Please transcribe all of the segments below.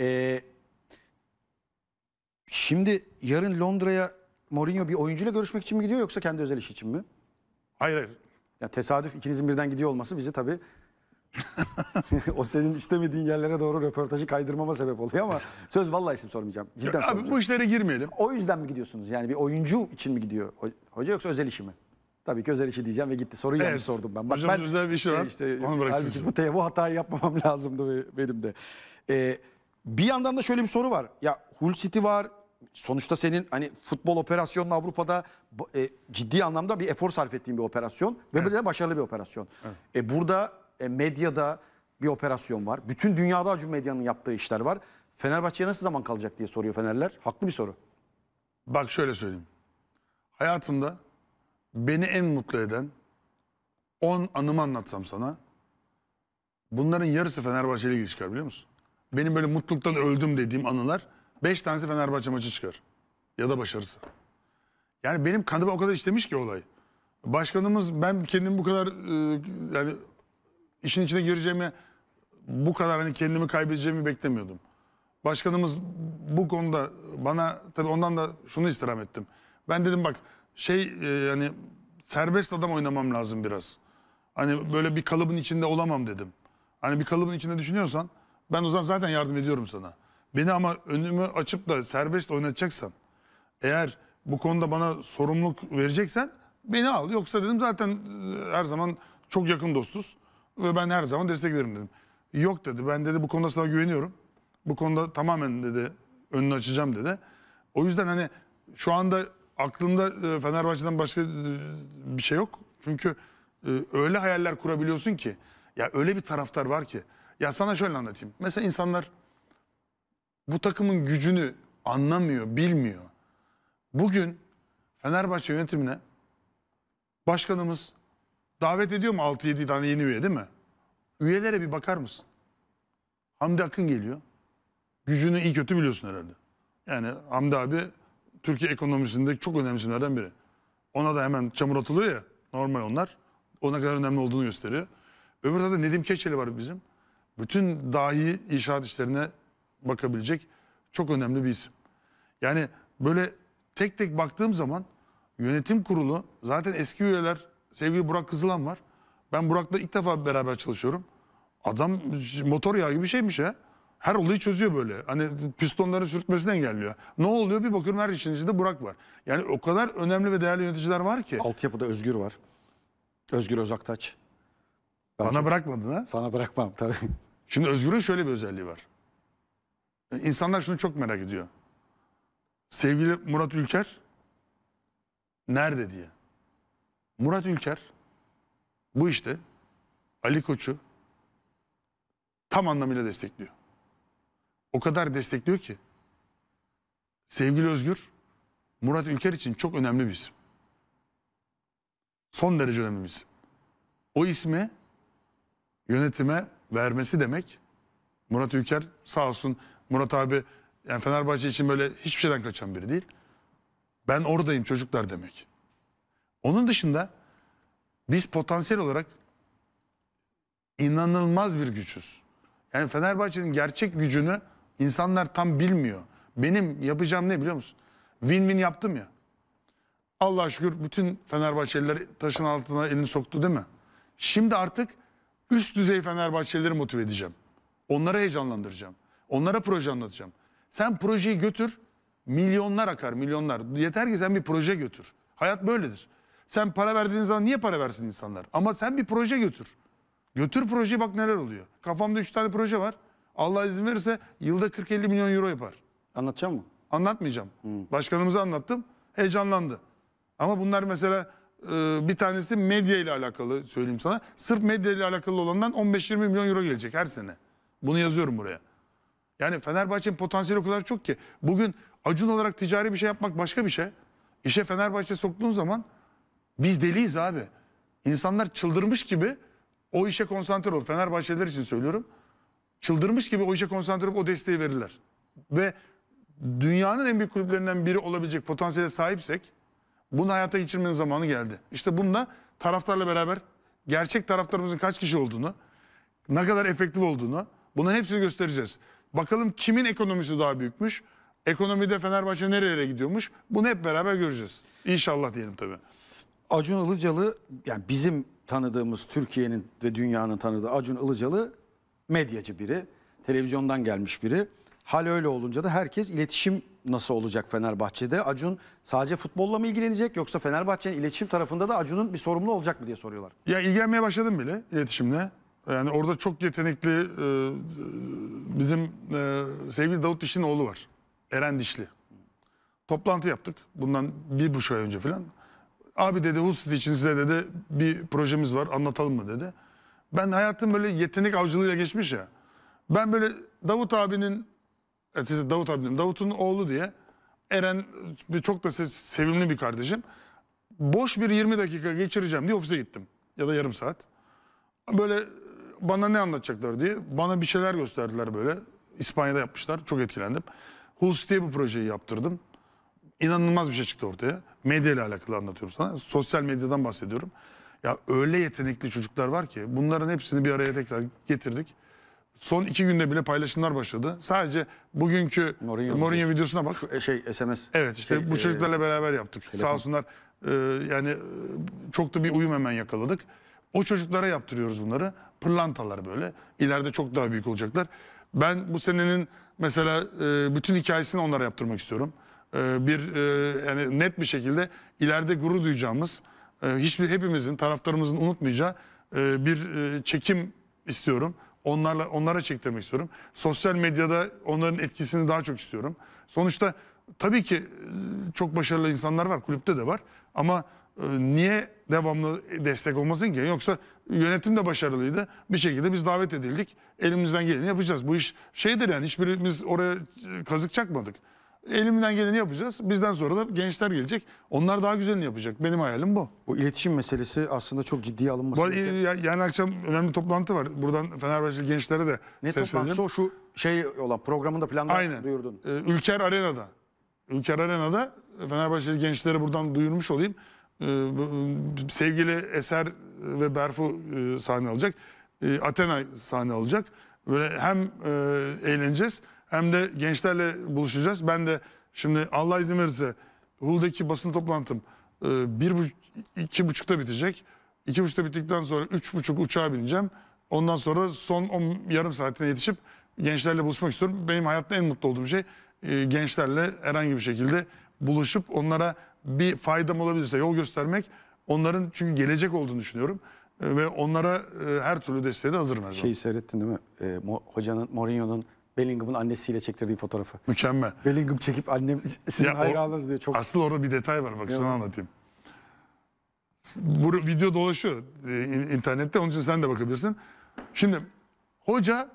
E, şimdi yarın Londra'ya Mourinho bir oyuncuyla görüşmek için mi gidiyor yoksa kendi özel iş için mi? Hayır hayır. Ya tesadüf ikinizin birden gidiyor olması bizi tabii o senin istemediğin yerlere doğru röportajı kaydırmama sebep oluyor ama söz vallahi isim sormayacağım. Cidden ya, Abi bu işlere girmeyelim. O yüzden mi gidiyorsunuz? Yani bir oyuncu için mi gidiyor hoca yoksa özel işi mi? Tabii ki özel işi diyeceğim ve gitti. Soruyu evet. yanlış sordum ben. Bak, Hocam ben, özel bir işi şey var. Işte, onu bıraksın. Bu, bu hatayı yapmamam lazımdı benim de. Ee, bir yandan da şöyle bir soru var. Ya Hull City var. Sonuçta senin hani futbol operasyonun Avrupa'da e, ciddi anlamda bir efor sarf ettiğin bir operasyon ve evet. de başarılı bir operasyon. Evet. E, burada e, medyada bir operasyon var. Bütün dünyada acun medyanın yaptığı işler var. Fenerbahçe'ye nasıl zaman kalacak diye soruyor Fenerler. Haklı bir soru. Bak şöyle söyleyeyim. Hayatımda beni en mutlu eden 10 anımı anlatsam sana bunların yarısı Fenerbahçe'yle ilgili çıkar biliyor musun? benim böyle mutluluktan öldüm dediğim anılar 5 tanesi Fenerbahçe maçı çıkar. Ya da başarısı. Yani benim kanıma o kadar işlemiş ki olay. Başkanımız ben kendim bu kadar e, yani işin içine gireceğimi bu kadar hani kendimi kaybedeceğimi beklemiyordum. Başkanımız bu konuda bana tabii ondan da şunu istirham ettim. Ben dedim bak şey e, yani serbest adam oynamam lazım biraz. Hani böyle bir kalıbın içinde olamam dedim. Hani bir kalıbın içinde düşünüyorsan ben o zaman zaten yardım ediyorum sana. Beni ama önümü açıp da serbest oynatacaksan eğer bu konuda bana sorumluluk vereceksen beni al. Yoksa dedim zaten e, her zaman çok yakın dostuz ve ben her zaman destek veririm dedim. Yok dedi ben dedi bu konuda sana güveniyorum. Bu konuda tamamen dedi önünü açacağım dedi. O yüzden hani şu anda aklımda e, Fenerbahçe'den başka e, bir şey yok. Çünkü öyle hayaller kurabiliyorsun ki ya öyle bir taraftar var ki ya sana şöyle anlatayım. Mesela insanlar bu takımın gücünü anlamıyor, bilmiyor. Bugün Fenerbahçe yönetimine başkanımız davet ediyor mu 6-7 tane yeni üye değil mi? Üyelere bir bakar mısın? Hamdi Akın geliyor. Gücünü iyi kötü biliyorsun herhalde. Yani Hamdi abi Türkiye ekonomisinde çok önemli isimlerden biri. Ona da hemen çamur atılıyor ya normal onlar. Ona kadar önemli olduğunu gösteriyor. Öbür tarafta Nedim Keçeli var bizim bütün dahi inşaat işlerine bakabilecek çok önemli bir isim. Yani böyle tek tek baktığım zaman yönetim kurulu zaten eski üyeler sevgili Burak Kızılan var. Ben Burak'la ilk defa beraber çalışıyorum. Adam motor yağı gibi bir şeymiş ya. Her olayı çözüyor böyle. Hani pistonların sürtmesini engelliyor. Ne oluyor bir bakıyorum her işin içinde Burak var. Yani o kadar önemli ve değerli yöneticiler var ki. Altyapıda Özgür var. Özgür Özaktaç. Ben Bana çok... bırakmadın ha? Sana bırakmam tabii. Şimdi Özgür'ün şöyle bir özelliği var. İnsanlar şunu çok merak ediyor. Sevgili Murat Ülker nerede diye. Murat Ülker bu işte Ali Koç'u tam anlamıyla destekliyor. O kadar destekliyor ki sevgili Özgür Murat Ülker için çok önemli bir isim. Son derece önemli bir isim. O isme yönetime vermesi demek. Murat Ülker sağ olsun Murat abi yani Fenerbahçe için böyle hiçbir şeyden kaçan biri değil. Ben oradayım çocuklar demek. Onun dışında biz potansiyel olarak inanılmaz bir güçüz. Yani Fenerbahçe'nin gerçek gücünü insanlar tam bilmiyor. Benim yapacağım ne biliyor musun? Win-win yaptım ya. Allah şükür bütün Fenerbahçeliler taşın altına elini soktu değil mi? Şimdi artık Üst düzey Fenerbahçelileri motive edeceğim. Onlara heyecanlandıracağım. Onlara proje anlatacağım. Sen projeyi götür, milyonlar akar, milyonlar. Yeter ki sen bir proje götür. Hayat böyledir. Sen para verdiğin zaman niye para versin insanlar? Ama sen bir proje götür. Götür projeyi bak neler oluyor. Kafamda 3 tane proje var. Allah izin verirse yılda 40-50 milyon euro yapar. Anlatacağım mı? Anlatmayacağım. Hmm. Başkanımıza anlattım. Heyecanlandı. Ama bunlar mesela ee, bir tanesi medya ile alakalı söyleyeyim sana. Sırf medya ile alakalı olandan 15-20 milyon euro gelecek her sene. Bunu yazıyorum buraya. Yani Fenerbahçe'nin potansiyeli o kadar çok ki. Bugün acun olarak ticari bir şey yapmak başka bir şey. İşe Fenerbahçe soktuğun zaman biz deliyiz abi. İnsanlar çıldırmış gibi o işe konsantre ol. Fenerbahçeliler için söylüyorum. Çıldırmış gibi o işe konsantre olup o desteği verirler. Ve dünyanın en büyük kulüplerinden biri olabilecek potansiyele sahipsek bunu hayata geçirmenin zamanı geldi. İşte bununla taraftarla beraber gerçek taraftarımızın kaç kişi olduğunu, ne kadar efektif olduğunu bunların hepsini göstereceğiz. Bakalım kimin ekonomisi daha büyükmüş, ekonomide Fenerbahçe nerelere gidiyormuş bunu hep beraber göreceğiz. İnşallah diyelim tabii. Acun Ilıcalı yani bizim tanıdığımız Türkiye'nin ve dünyanın tanıdığı Acun Ilıcalı medyacı biri. Televizyondan gelmiş biri. Hal öyle olunca da herkes iletişim nasıl olacak Fenerbahçe'de? Acun sadece futbolla mı ilgilenecek yoksa Fenerbahçe'nin iletişim tarafında da Acun'un bir sorumlu olacak mı diye soruyorlar. Ya ilgilenmeye başladım bile iletişimle. Yani orada çok yetenekli e, bizim e, sevgili Davut Dişli'nin oğlu var. Eren Dişli. Toplantı yaptık bundan bir buçuk ay önce falan. Abi dedi Husit için size dedi bir projemiz var anlatalım mı dedi. Ben hayatım böyle yetenek avcılığıyla geçmiş ya. Ben böyle Davut abinin Ertesi Davut abim. Davut'un oğlu diye. Eren çok da sevimli bir kardeşim. Boş bir 20 dakika geçireceğim diye ofise gittim. Ya da yarım saat. Böyle bana ne anlatacaklar diye. Bana bir şeyler gösterdiler böyle. İspanya'da yapmışlar. Çok etkilendim. Hulst diye bu projeyi yaptırdım. İnanılmaz bir şey çıktı ortaya. Medya ile alakalı anlatıyorum sana. Sosyal medyadan bahsediyorum. Ya öyle yetenekli çocuklar var ki bunların hepsini bir araya tekrar getirdik son iki günde bile paylaşımlar başladı. Sadece bugünkü Mourinho, Mourinho videosuna bak. Şu e, şey SMS. Evet işte şey, bu e, çocuklarla e, beraber yaptık. Telefon. Sağ olsunlar e, yani e, çok da bir uyum hemen yakaladık. O çocuklara yaptırıyoruz bunları. Pırlantalar böyle. İleride çok daha büyük olacaklar. Ben bu senenin mesela e, bütün hikayesini onlara yaptırmak istiyorum. E, bir e, yani net bir şekilde ileride gurur duyacağımız, e, hiçbir hepimizin taraftarımızın unutmayacağı e, bir e, çekim istiyorum. Onlarla onlara çektirmek istiyorum. Sosyal medyada onların etkisini daha çok istiyorum. Sonuçta tabii ki e, çok başarılı insanlar var, kulüpte de var. Ama e, niye devamlı destek olmasın ki? Yoksa yönetim de başarılıydı. Bir şekilde biz davet edildik. Elimizden geleni yapacağız. Bu iş şeydir yani hiçbirimiz oraya e, kazık çakmadık. Elimden geleni yapacağız. Bizden sonra da gençler gelecek. Onlar daha güzelini yapacak. Benim hayalim bu. Bu iletişim meselesi aslında çok ciddiye alınması gerekiyor. gereken. Yani akşam önemli toplantı var. Buradan Fenerbahçe gençlere de Ne toplantısı o şu şey olan programında planda duyurdun. Aynen. Ee, Ülker Arena'da. Ülker Arena'da Fenerbahçe gençlere buradan duyurmuş olayım. Ee, sevgili Eser ve Berfu e, sahne alacak. Ee, Athena sahne alacak. Böyle hem e, eğleneceğiz hem de gençlerle buluşacağız. Ben de şimdi Allah izin verirse Hul'daki basın toplantım e, bir buçuk, iki buçukta bitecek. İki buçukta bittikten sonra üç buçuk uçağa bineceğim. Ondan sonra son on, yarım saatine yetişip gençlerle buluşmak istiyorum. Benim hayatta en mutlu olduğum şey e, gençlerle herhangi bir şekilde buluşup onlara bir faydam olabilirse yol göstermek. Onların çünkü gelecek olduğunu düşünüyorum. E, ve onlara e, her türlü desteği de hazırım her zaman. Şeyi seyrettin değil mi? E, Mo- hocanın, Mourinho'nun Bellingham'ın annesiyle çektirdiği fotoğrafı. Mükemmel. Bellingham çekip annem sizin Ya o- hayranınız diyor. Çok Asıl orada bir detay var bak şunu anlatayım. Bu video dolaşıyor e, internette onun için sen de bakabilirsin. Şimdi hoca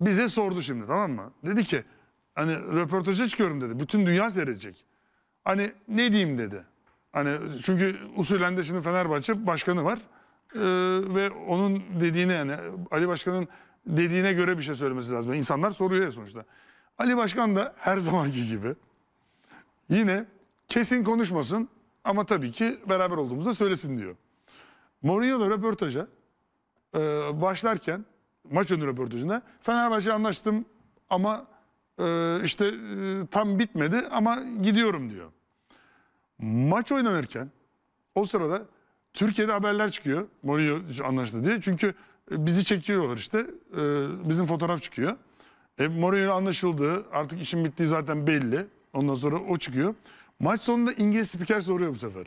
bize sordu şimdi tamam mı? Dedi ki hani röportaja çıkıyorum dedi. Bütün dünya seyredecek. Hani ne diyeyim dedi. Hani çünkü usulen de şimdi Fenerbahçe başkanı var. Ee, ve onun dediğine yani Ali Başkan'ın dediğine göre bir şey söylemesi lazım. İnsanlar soruyor ya sonuçta. Ali Başkan da her zamanki gibi yine kesin konuşmasın ama tabii ki beraber olduğumuzda söylesin diyor. Mourinho'la röportaja e, başlarken maç önü röportajına Fenerbahçe anlaştım ama e, işte e, tam bitmedi ama gidiyorum diyor. Maç oynanırken o sırada Türkiye'de haberler çıkıyor Mourinho anlaştı diye. Çünkü Bizi çekiyorlar işte. E, bizim fotoğraf çıkıyor. E, Mourinho anlaşıldı. Artık işin bittiği zaten belli. Ondan sonra o çıkıyor. Maç sonunda İngiliz spiker soruyor bu sefer.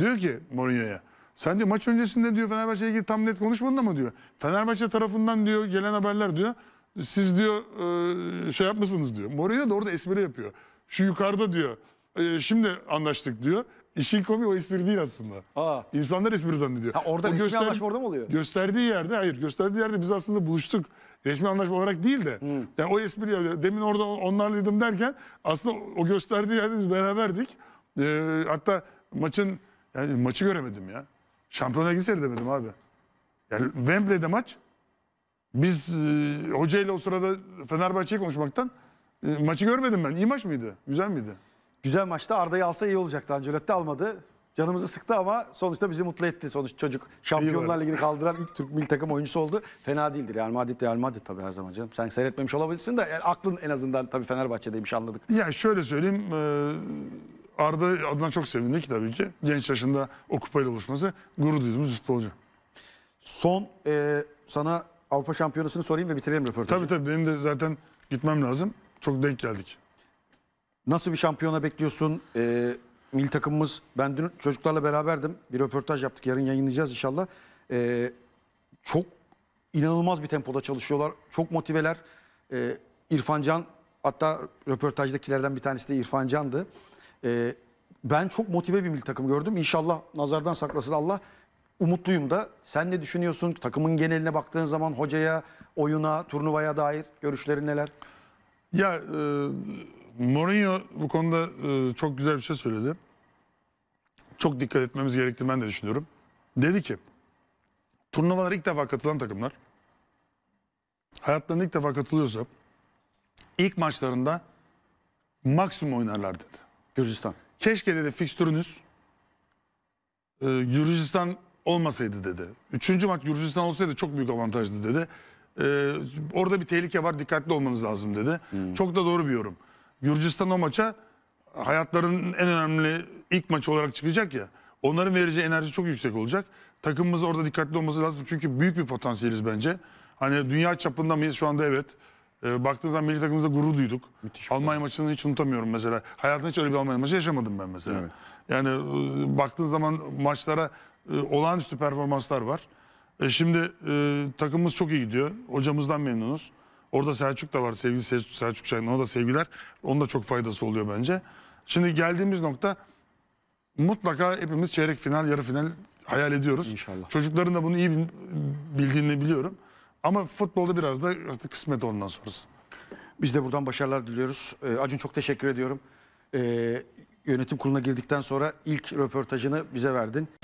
Diyor ki Mourinho'ya. Sen diyor maç öncesinde diyor Fenerbahçe'ye ilgili tam net konuşmadın mı diyor. Fenerbahçe tarafından diyor gelen haberler diyor. Siz diyor e, şey yapmasınız diyor. Mourinho da orada espri yapıyor. Şu yukarıda diyor. E, şimdi anlaştık diyor. İşin komiği o espri değil aslında. Aa. İnsanlar espri zannediyor. Ha, orada o resmi anlaşma orada mı oluyor? Gösterdiği yerde hayır. Gösterdiği yerde biz aslında buluştuk. Resmi anlaşma olarak değil de. Hmm. Yani o espri demin orada onlarla onlarlaydım derken aslında o gösterdiği yerde biz beraberdik. Ee, hatta maçın yani maçı göremedim ya. Şampiyonlar Ligi seyredemedim abi. Yani Wembley'de maç. Biz e, hocayla o sırada Fenerbahçe'yi konuşmaktan e, maçı görmedim ben. İyi maç mıydı? Güzel miydi? Güzel maçta Arda'yı alsa iyi olacaktı. Ancelotti almadı. Canımızı sıktı ama sonuçta bizi mutlu etti. Sonuç çocuk şampiyonlarla ilgili kaldıran ilk Türk milli takım oyuncusu oldu. Fena değildir. Real Madrid Real Madrid tabii her zaman canım. Sen seyretmemiş olabilirsin de yani aklın en azından tabii Fenerbahçe'deymiş anladık. Ya şöyle söyleyeyim. E, Arda adına çok sevindik tabii ki. Genç yaşında o kupayla buluşması gurur duyduğumuz futbolcu. Son e, sana Avrupa Şampiyonası'nı sorayım ve bitirelim röportajı. Tabii tabii benim de zaten gitmem lazım. Çok denk geldik. Nasıl bir şampiyona bekliyorsun? Ee, milli takımımız, ben dün çocuklarla beraberdim. Bir röportaj yaptık, yarın yayınlayacağız inşallah. Ee, çok inanılmaz bir tempoda çalışıyorlar. Çok motiveler. Ee, İrfan Can, hatta röportajdakilerden bir tanesi de İrfan Can'dı. Ee, ben çok motive bir milli takım gördüm. İnşallah nazardan saklasın Allah. Umutluyum da. Sen ne düşünüyorsun? Takımın geneline baktığın zaman hocaya, oyuna, turnuvaya dair görüşlerin neler? Ya... E Mourinho bu konuda e, çok güzel bir şey söyledi. Çok dikkat etmemiz gerektiğini ben de düşünüyorum. Dedi ki turnuvalar ilk defa katılan takımlar hayatlarında ilk defa katılıyorsa ilk maçlarında maksimum oynarlar dedi. Gürcistan. Keşke dedi fikstürünüz e, Gürcistan olmasaydı dedi. Üçüncü maç Gürcistan olsaydı çok büyük avantajdı dedi. E, orada bir tehlike var dikkatli olmanız lazım dedi. Hmm. Çok da doğru bir yorum. Gürcistan o maça hayatlarının en önemli ilk maçı olarak çıkacak ya. Onların vereceği enerji çok yüksek olacak. Takımımız orada dikkatli olması lazım. Çünkü büyük bir potansiyeliz bence. Hani dünya çapında mıyız şu anda evet. E, baktığınız zaman milli takımımızda gurur duyduk. Müthiş Almanya maçını hiç unutamıyorum mesela. Hayatımda hiç öyle bir Almanya maçı yaşamadım ben mesela. Evet. Yani e, baktığın zaman maçlara e, olağanüstü performanslar var. E, şimdi e, takımımız çok iyi gidiyor. Hocamızdan memnunuz. Orada Selçuk da var. Sevgili Selçuk, Selçuk Şahin. Ona da sevgiler. Onun da çok faydası oluyor bence. Şimdi geldiğimiz nokta mutlaka hepimiz çeyrek final, yarı final hayal ediyoruz. İnşallah. Çocukların da bunu iyi bildiğini biliyorum. Ama futbolda biraz da artık kısmet ondan sonrası. Biz de buradan başarılar diliyoruz. Ee, Acun çok teşekkür ediyorum. Ee, yönetim kuruluna girdikten sonra ilk röportajını bize verdin.